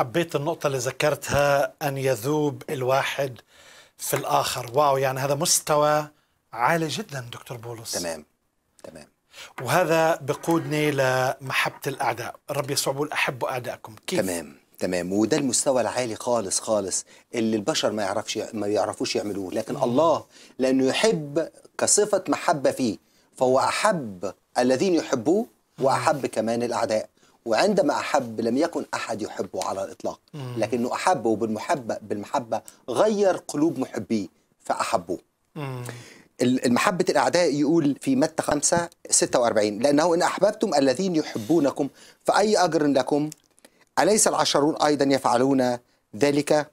حبيت النقطة اللي ذكرتها أن يذوب الواحد في الآخر واو يعني هذا مستوى عالي جدا دكتور بولس تمام تمام وهذا بقودني لمحبة الأعداء رب يسوع بقول أحبوا أعدائكم كيف؟ تمام تمام وده المستوى العالي خالص خالص اللي البشر ما يعرفش ما يعرفوش يعملوه لكن مم. الله لأنه يحب كصفة محبة فيه فهو أحب الذين يحبوه وأحب كمان الأعداء وعندما أحب لم يكن أحد يحبه على الإطلاق لكنه أحبه وبالمحبة بالمحبة غير قلوب محبيه فأحبوه المحبة الأعداء يقول في متى 5 46 لأنه إن أحببتم الذين يحبونكم فأي أجر لكم أليس العشرون أيضا يفعلون ذلك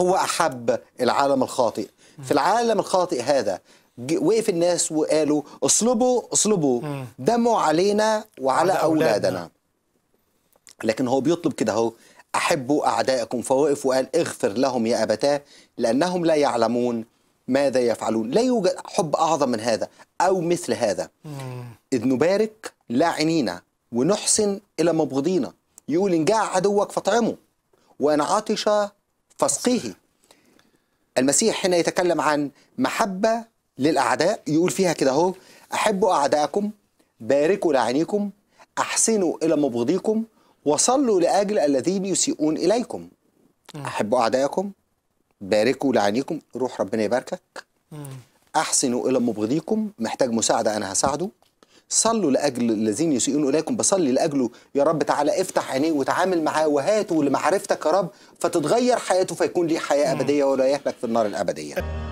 هو أحب العالم الخاطئ في العالم الخاطئ هذا وقف الناس وقالوا اصلبوا اصلبوا دموا علينا وعلى أولادنا لكن هو بيطلب كده اهو احبوا اعدائكم فوقف وقال اغفر لهم يا ابتاه لانهم لا يعلمون ماذا يفعلون لا يوجد حب اعظم من هذا او مثل هذا اذ نبارك لاعنينا ونحسن الى مبغضينا يقول ان جاء عدوك فاطعمه وان عطش فاسقيه المسيح هنا يتكلم عن محبه للاعداء يقول فيها كده اهو احبوا اعدائكم باركوا لاعنيكم احسنوا الى مبغضيكم وصلوا لأجل الذين يسيئون إليكم أحبوا أعدائكم باركوا لعينيكم روح ربنا يباركك أحسنوا إلى مبغضيكم محتاج مساعدة أنا هساعده صلوا لاجل الذين يسيئون اليكم بصلي لاجله يا رب تعالى افتح عينيه وتعامل معاه وهاته لمعرفتك يا رب فتتغير حياته فيكون ليه حياه ابديه ولا يهلك في النار الابديه